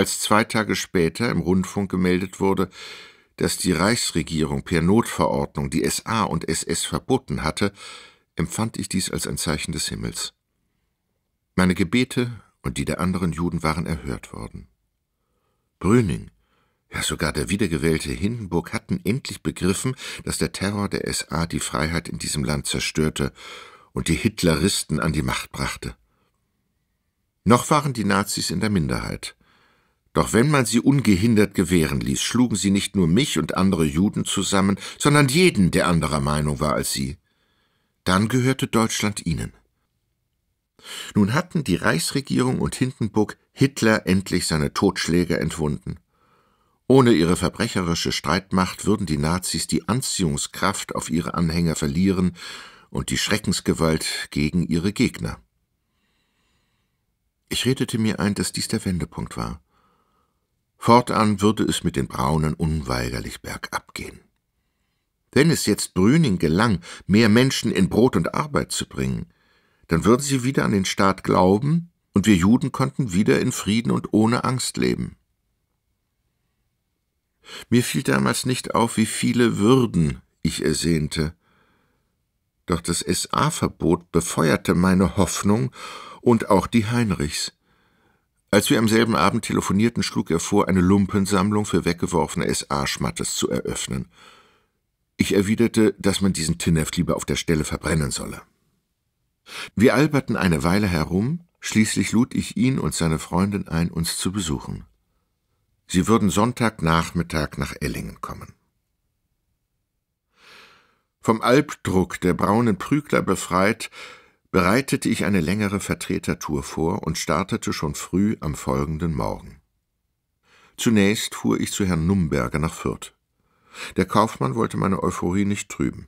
als zwei Tage später im Rundfunk gemeldet wurde, dass die Reichsregierung per Notverordnung die SA und SS verboten hatte, empfand ich dies als ein Zeichen des Himmels. Meine Gebete und die der anderen Juden waren erhört worden. Brüning, ja sogar der wiedergewählte Hindenburg hatten endlich begriffen, dass der Terror der SA die Freiheit in diesem Land zerstörte und die Hitleristen an die Macht brachte. Noch waren die Nazis in der Minderheit. Doch wenn man sie ungehindert gewähren ließ, schlugen sie nicht nur mich und andere Juden zusammen, sondern jeden, der anderer Meinung war als sie. Dann gehörte Deutschland ihnen. Nun hatten die Reichsregierung und Hindenburg Hitler endlich seine Totschläge entwunden. Ohne ihre verbrecherische Streitmacht würden die Nazis die Anziehungskraft auf ihre Anhänger verlieren und die Schreckensgewalt gegen ihre Gegner. Ich redete mir ein, dass dies der Wendepunkt war. Fortan würde es mit den Braunen unweigerlich bergab gehen. Wenn es jetzt Brüning gelang, mehr Menschen in Brot und Arbeit zu bringen, dann würden sie wieder an den Staat glauben und wir Juden konnten wieder in Frieden und ohne Angst leben. Mir fiel damals nicht auf, wie viele Würden ich ersehnte. Doch das SA-Verbot befeuerte meine Hoffnung und auch die Heinrichs. Als wir am selben Abend telefonierten, schlug er vor, eine Lumpensammlung für weggeworfene SA-Schmattes zu eröffnen. Ich erwiderte, dass man diesen Tinef lieber auf der Stelle verbrennen solle. Wir alberten eine Weile herum, schließlich lud ich ihn und seine Freundin ein, uns zu besuchen. Sie würden Sonntagnachmittag nach Ellingen kommen. Vom Albdruck der braunen Prügler befreit, bereitete ich eine längere Vertretertour vor und startete schon früh am folgenden Morgen. Zunächst fuhr ich zu Herrn Numberger nach Fürth. Der Kaufmann wollte meine Euphorie nicht trüben.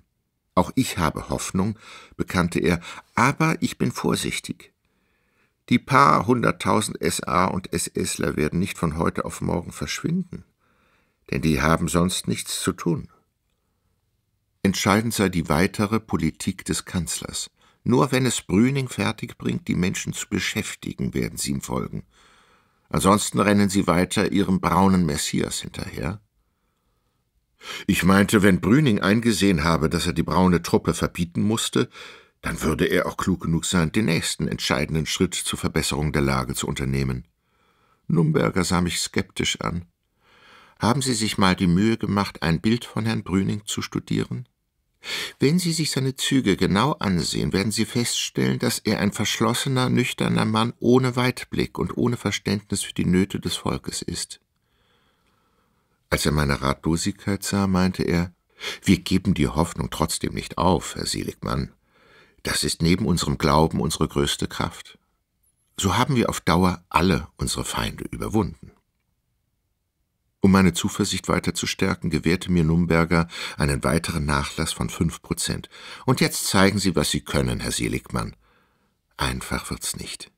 Auch ich habe Hoffnung, bekannte er, aber ich bin vorsichtig. Die paar hunderttausend SA und SSler werden nicht von heute auf morgen verschwinden, denn die haben sonst nichts zu tun. Entscheidend sei die weitere Politik des Kanzlers. Nur wenn es Brüning fertig bringt, die Menschen zu beschäftigen, werden sie ihm folgen. Ansonsten rennen sie weiter ihrem braunen Messias hinterher. Ich meinte, wenn Brüning eingesehen habe, dass er die braune Truppe verbieten musste, dann würde er auch klug genug sein, den nächsten entscheidenden Schritt zur Verbesserung der Lage zu unternehmen. Numberger sah mich skeptisch an. Haben Sie sich mal die Mühe gemacht, ein Bild von Herrn Brüning zu studieren? Wenn Sie sich seine Züge genau ansehen, werden Sie feststellen, dass er ein verschlossener, nüchterner Mann ohne Weitblick und ohne Verständnis für die Nöte des Volkes ist. Als er meine Ratlosigkeit sah, meinte er, wir geben die Hoffnung trotzdem nicht auf, Herr Seligmann. Das ist neben unserem Glauben unsere größte Kraft. So haben wir auf Dauer alle unsere Feinde überwunden. Um meine Zuversicht weiter zu stärken, gewährte mir Numberger einen weiteren Nachlass von fünf Prozent. Und jetzt zeigen Sie, was Sie können, Herr Seligmann. Einfach wird's nicht.